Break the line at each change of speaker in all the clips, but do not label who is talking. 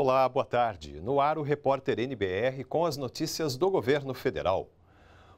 Olá, boa tarde. No ar o repórter NBR com as notícias do governo federal.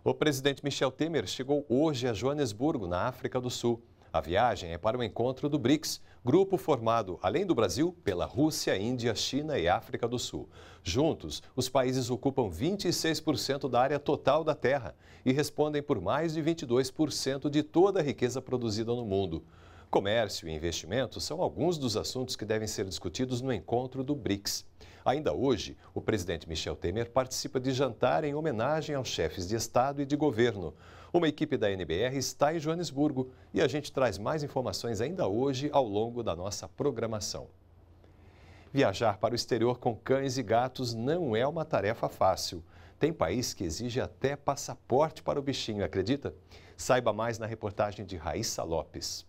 O presidente Michel Temer chegou hoje a Joanesburgo, na África do Sul. A viagem é para o encontro do BRICS, grupo formado, além do Brasil, pela Rússia, Índia, China e África do Sul. Juntos, os países ocupam 26% da área total da Terra e respondem por mais de 22% de toda a riqueza produzida no mundo. Comércio e investimentos são alguns dos assuntos que devem ser discutidos no encontro do BRICS. Ainda hoje, o presidente Michel Temer participa de jantar em homenagem aos chefes de Estado e de governo. Uma equipe da NBR está em Joanesburgo e a gente traz mais informações ainda hoje ao longo da nossa programação. Viajar para o exterior com cães e gatos não é uma tarefa fácil. Tem país que exige até passaporte para o bichinho, acredita? Saiba mais na reportagem de Raíssa Lopes.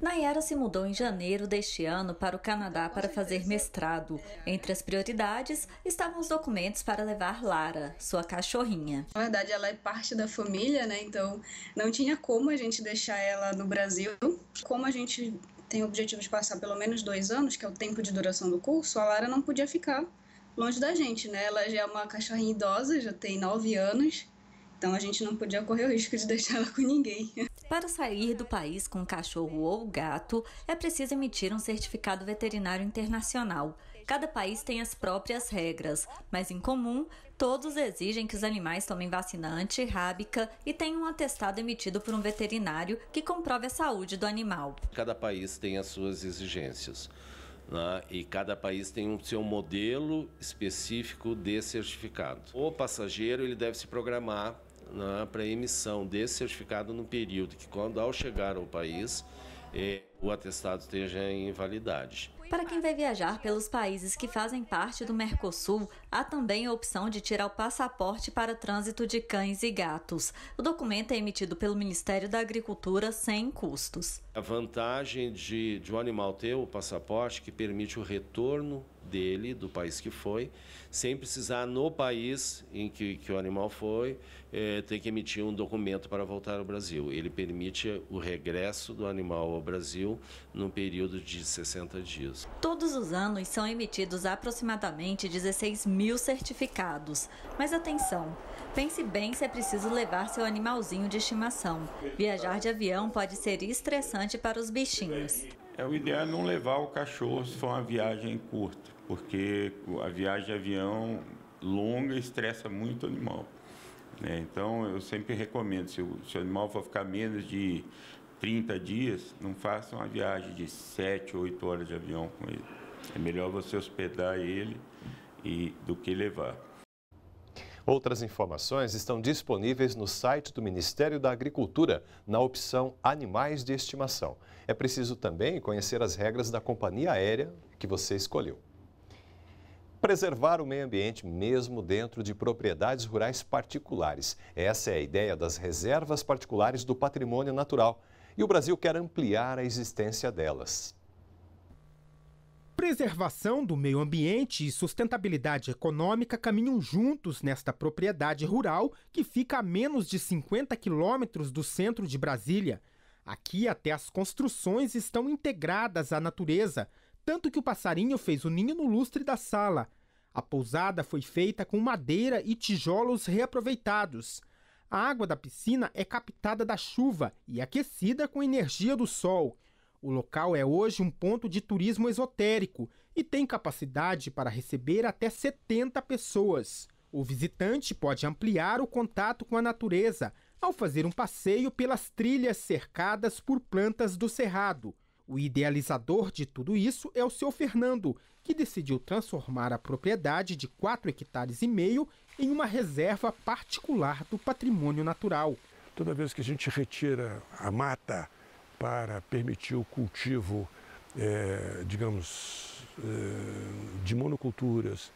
Nayara se mudou em janeiro deste ano para o Canadá para fazer mestrado. É. Entre as prioridades estavam os documentos para levar Lara, sua cachorrinha. Na verdade, ela é parte da família, né? Então não tinha como a gente deixar ela no Brasil. Como a gente tem o objetivo de passar pelo menos dois anos, que é o tempo de duração do curso, a Lara não podia ficar longe da gente, né? Ela já é uma cachorrinha idosa, já tem nove anos. Então a gente não podia correr o risco de deixá-la com ninguém. Para sair do país com cachorro ou gato, é preciso emitir um certificado veterinário internacional. Cada país tem as próprias regras, mas em comum, todos exigem que os animais tomem vacina antirrábica e tenham um atestado emitido por um veterinário que comprove a saúde do animal.
Cada país tem as suas exigências. Né? e cada país tem um seu modelo específico de certificado. O passageiro ele deve se programar né, para emissão desse certificado no período que, quando ao chegar ao país, é, o atestado esteja em validade.
Para quem vai viajar pelos países que fazem parte do Mercosul, há também a opção de tirar o passaporte para trânsito de cães e gatos. O documento é emitido pelo Ministério da Agricultura sem custos.
A vantagem de, de um animal ter o passaporte que permite o retorno dele, do país que foi, sem precisar, no país em que, que o animal foi, é, ter que emitir um documento para voltar ao Brasil. Ele permite o regresso do animal ao Brasil num período de 60 dias.
Todos os anos são emitidos aproximadamente 16 mil certificados. Mas atenção, pense bem se é preciso levar seu animalzinho de estimação. Viajar de avião pode ser estressante para os bichinhos.
É, o ideal é não levar o cachorro se for uma viagem curta, porque a viagem de avião longa estressa muito o animal. Né? Então, eu sempre recomendo, se o, se o animal for ficar menos de 30 dias, não faça uma viagem de 7, 8 horas de avião com ele. É melhor você hospedar ele e do que levar.
Outras informações estão disponíveis no site do Ministério da Agricultura, na opção Animais de Estimação. É preciso também conhecer as regras da companhia aérea que você escolheu. Preservar o meio ambiente mesmo dentro de propriedades rurais particulares. Essa é a ideia das reservas particulares do patrimônio natural. E o Brasil quer ampliar a existência delas
preservação do meio ambiente e sustentabilidade econômica caminham juntos nesta propriedade rural que fica a menos de 50 quilômetros do centro de Brasília. Aqui, até as construções estão integradas à natureza, tanto que o passarinho fez o ninho no lustre da sala. A pousada foi feita com madeira e tijolos reaproveitados. A água da piscina é captada da chuva e aquecida com energia do sol. O local é hoje um ponto de turismo esotérico e tem capacidade para receber até 70 pessoas. O visitante pode ampliar o contato com a natureza ao fazer um passeio pelas trilhas cercadas por plantas do cerrado. O idealizador de tudo isso é o seu Fernando, que decidiu transformar a propriedade de 4 hectares e meio em uma reserva particular do patrimônio natural. Toda vez que a gente retira a mata para permitir o cultivo, é,
digamos, é, de monoculturas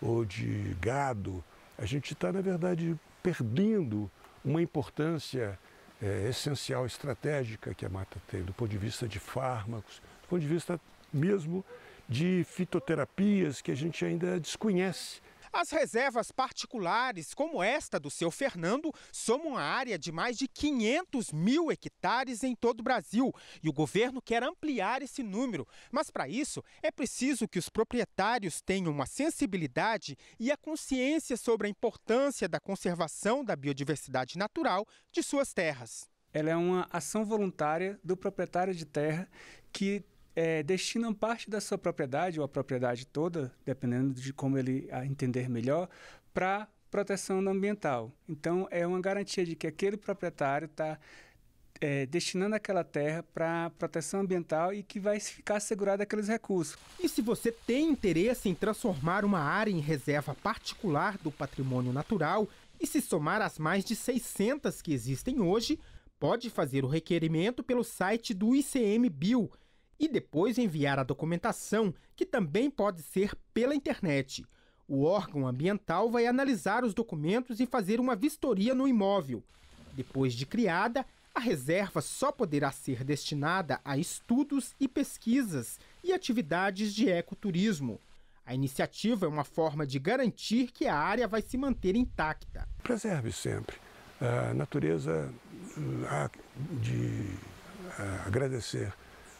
ou de gado, a gente está, na verdade, perdendo uma importância é, essencial, estratégica que a mata tem, do ponto de vista de fármacos, do ponto de vista mesmo de fitoterapias que a gente ainda desconhece
as reservas particulares, como esta do seu Fernando, somam a área de mais de 500 mil hectares em todo o Brasil. E o governo quer ampliar esse número. Mas para isso, é preciso que os proprietários tenham uma sensibilidade e a consciência sobre a importância da conservação da biodiversidade natural de suas terras. Ela é uma ação voluntária do proprietário de terra que é, destinam parte da sua propriedade, ou a propriedade toda, dependendo de como ele entender melhor, para proteção ambiental. Então, é uma garantia de que aquele proprietário está é, destinando aquela terra para proteção ambiental e que vai ficar assegurado aqueles recursos. E se você tem interesse em transformar uma área em reserva particular do patrimônio natural e se somar às mais de 600 que existem hoje, pode fazer o requerimento pelo site do ICMBio e depois enviar a documentação, que também pode ser pela internet. O órgão ambiental vai analisar os documentos e fazer uma vistoria no imóvel. Depois de criada, a reserva só poderá ser destinada a estudos e pesquisas e atividades de ecoturismo. A iniciativa é uma forma de garantir que a área vai se manter intacta.
Preserve sempre. A natureza hum, há de ah, agradecer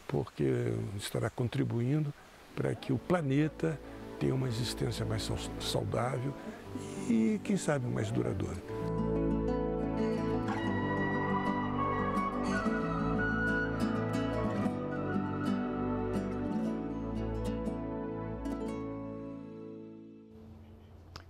porque estará contribuindo para que o planeta tenha uma existência mais saudável e, quem sabe, mais duradoura.